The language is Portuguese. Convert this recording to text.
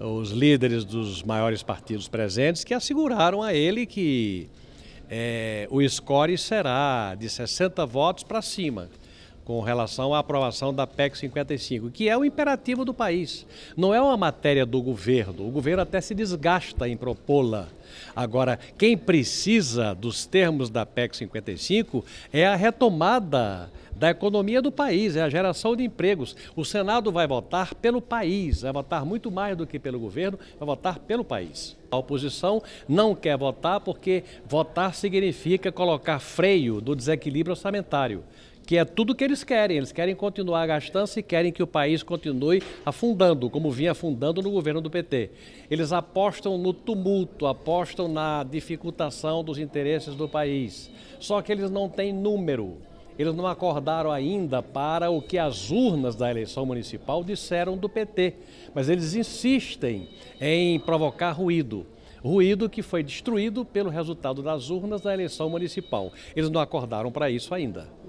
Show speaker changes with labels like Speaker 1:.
Speaker 1: os líderes dos maiores partidos presentes que asseguraram a ele que é, o score será de 60 votos para cima com relação à aprovação da PEC 55, que é o imperativo do país. Não é uma matéria do governo. O governo até se desgasta em propô-la. Agora, quem precisa dos termos da PEC 55 é a retomada da economia do país, é a geração de empregos. O Senado vai votar pelo país, vai votar muito mais do que pelo governo, vai votar pelo país. A oposição não quer votar porque votar significa colocar freio do desequilíbrio orçamentário, que é tudo que eles querem. Eles querem continuar a gastança e querem que o país continue afundando, como vinha afundando no governo do PT. Eles apostam no tumulto, apostam na dificultação dos interesses do país. Só que eles não têm número. Eles não acordaram ainda para o que as urnas da eleição municipal disseram do PT, mas eles insistem em provocar ruído ruído que foi destruído pelo resultado das urnas da eleição municipal. Eles não acordaram para isso ainda.